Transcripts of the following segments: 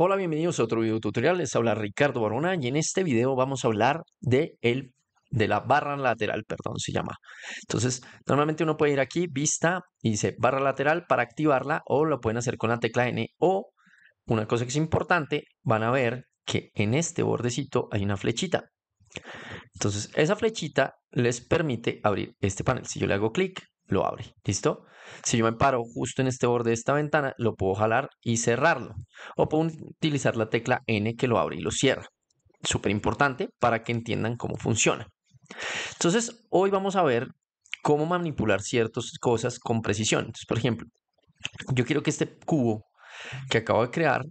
Hola, bienvenidos a otro video tutorial. Les habla Ricardo Barona y en este video vamos a hablar de el de la barra lateral, perdón, se llama. Entonces, normalmente uno puede ir aquí, vista, y dice barra lateral para activarla o lo pueden hacer con la tecla N o una cosa que es importante, van a ver que en este bordecito hay una flechita. Entonces, esa flechita les permite abrir este panel. Si yo le hago clic, lo abre. ¿Listo? Si yo me paro justo en este borde de esta ventana, lo puedo jalar y cerrarlo. O puedo utilizar la tecla N que lo abre y lo cierra. Súper importante para que entiendan cómo funciona. Entonces, hoy vamos a ver cómo manipular ciertas cosas con precisión. Entonces, por ejemplo, yo quiero que este cubo que acabo de crear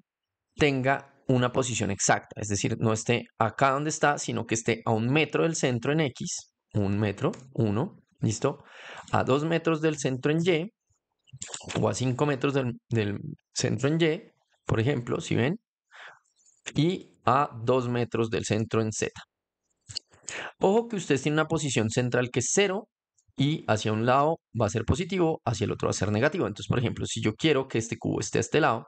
tenga una posición exacta, es decir, no esté acá donde está, sino que esté a un metro del centro en X, un metro, uno, ¿Listo? A 2 metros del centro en Y o a 5 metros del, centro en Y, por ejemplo, si ven, y a 2 metros del centro en Z. Ojo que ustedes tienen una posición central que es 0 y hacia un lado va a ser positivo, hacia el otro va a ser negativo. Entonces, por ejemplo, si yo quiero que este cubo esté a este lado,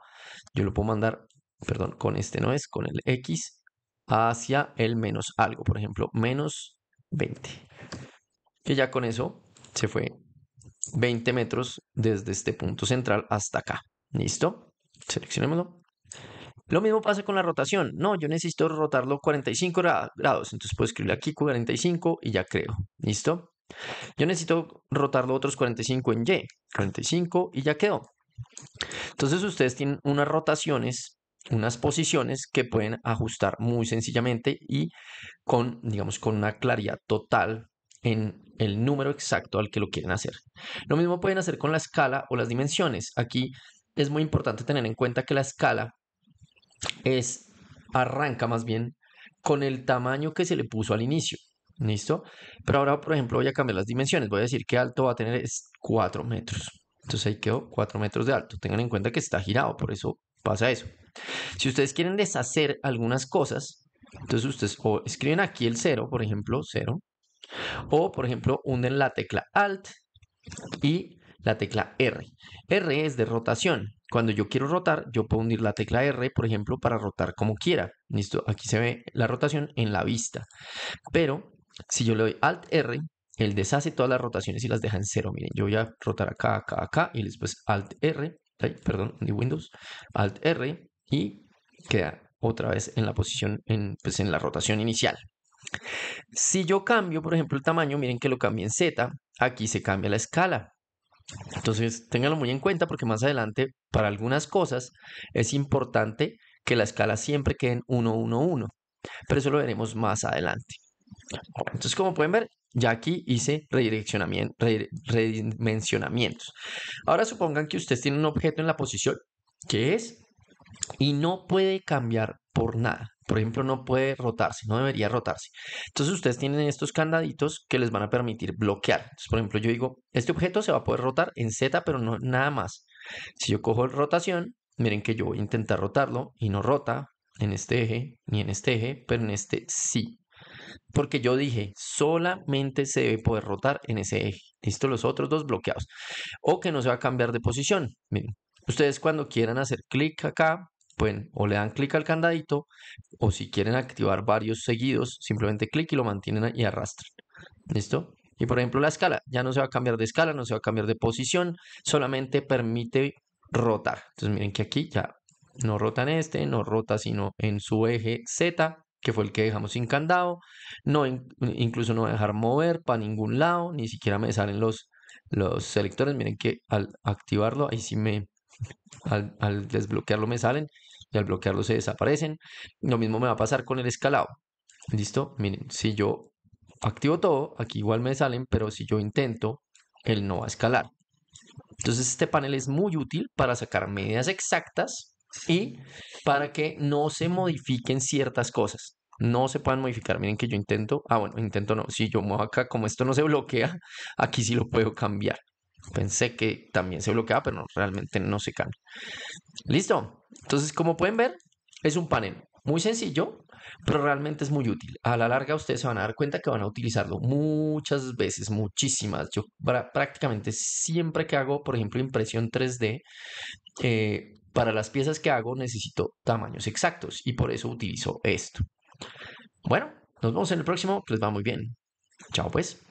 yo lo puedo mandar, perdón, con este no es, con el X, hacia el menos algo, por ejemplo, menos 20. Y ya con eso se fue 20 metros desde este punto central hasta acá. ¿Listo? Seleccionémoslo. Lo mismo pasa con la rotación. No, yo necesito rotarlo 45 grados. Entonces puedo escribirle aquí 45 y ya creo. ¿Listo? Yo necesito rotarlo otros 45 en Y. 45 y ya quedó. Entonces ustedes tienen unas rotaciones, unas posiciones que pueden ajustar muy sencillamente y con, digamos, con una claridad total en el número exacto al que lo quieren hacer. Lo mismo pueden hacer con la escala o las dimensiones. Aquí es muy importante tener en cuenta que la escala es arranca más bien con el tamaño que se le puso al inicio. ¿Listo? Pero ahora, por ejemplo, voy a cambiar las dimensiones. Voy a decir que alto va a tener es 4 metros. Entonces ahí quedó 4 metros de alto. Tengan en cuenta que está girado, por eso pasa eso. Si ustedes quieren deshacer algunas cosas, entonces ustedes o escriben aquí el 0, por ejemplo, 0, o, por ejemplo, hunden la tecla Alt y la tecla R. R es de rotación. Cuando yo quiero rotar, yo puedo hundir la tecla R, por ejemplo, para rotar como quiera. Listo, aquí se ve la rotación en la vista. Pero si yo le doy Alt R, él deshace todas las rotaciones y las deja en cero. Miren, yo voy a rotar acá, acá, acá y después Alt R, perdón, de Windows, Alt R y queda otra vez en la posición, en, pues en la rotación inicial. Si yo cambio, por ejemplo, el tamaño, miren que lo cambié en Z, aquí se cambia la escala. Entonces, ténganlo muy en cuenta porque más adelante, para algunas cosas, es importante que la escala siempre quede en 1, 1, 1. Pero eso lo veremos más adelante. Entonces, como pueden ver, ya aquí hice redimensionamientos. Ahora supongan que ustedes tienen un objeto en la posición que es y no puede cambiar por nada. Por ejemplo, no puede rotarse, no debería rotarse. Entonces ustedes tienen estos candaditos que les van a permitir bloquear. Entonces, por ejemplo, yo digo, este objeto se va a poder rotar en Z, pero no nada más. Si yo cojo rotación, miren que yo voy a intentar rotarlo y no rota en este eje ni en este eje, pero en este sí. Porque yo dije, solamente se debe poder rotar en ese eje. Listo, los otros dos bloqueados. O que no se va a cambiar de posición. Miren, ustedes cuando quieran hacer clic acá, pueden o le dan clic al candadito o si quieren activar varios seguidos, simplemente clic y lo mantienen y arrastran. ¿Listo? Y por ejemplo la escala, ya no se va a cambiar de escala, no se va a cambiar de posición, solamente permite rotar. Entonces miren que aquí ya no rota en este, no rota sino en su eje Z, que fue el que dejamos sin candado, no, incluso no dejar mover para ningún lado, ni siquiera me salen los, los selectores, miren que al activarlo, ahí sí me, al desbloquearlo me salen, y al bloquearlo se desaparecen. Lo mismo me va a pasar con el escalado. ¿Listo? Miren, si yo activo todo, aquí igual me salen, pero si yo intento, él no va a escalar. Entonces este panel es muy útil para sacar medidas exactas y para que no se modifiquen ciertas cosas. No se puedan modificar. Miren que yo intento, ah bueno, intento no. Si yo muevo acá, como esto no se bloquea, aquí sí lo puedo cambiar. Pensé que también se bloqueaba, pero realmente no se cambia. Listo. Entonces, como pueden ver, es un panel muy sencillo, pero realmente es muy útil. A la larga ustedes se van a dar cuenta que van a utilizarlo muchas veces, muchísimas. Yo prácticamente siempre que hago, por ejemplo, impresión 3D, eh, para las piezas que hago necesito tamaños exactos y por eso utilizo esto. Bueno, nos vemos en el próximo, les va muy bien. Chao pues.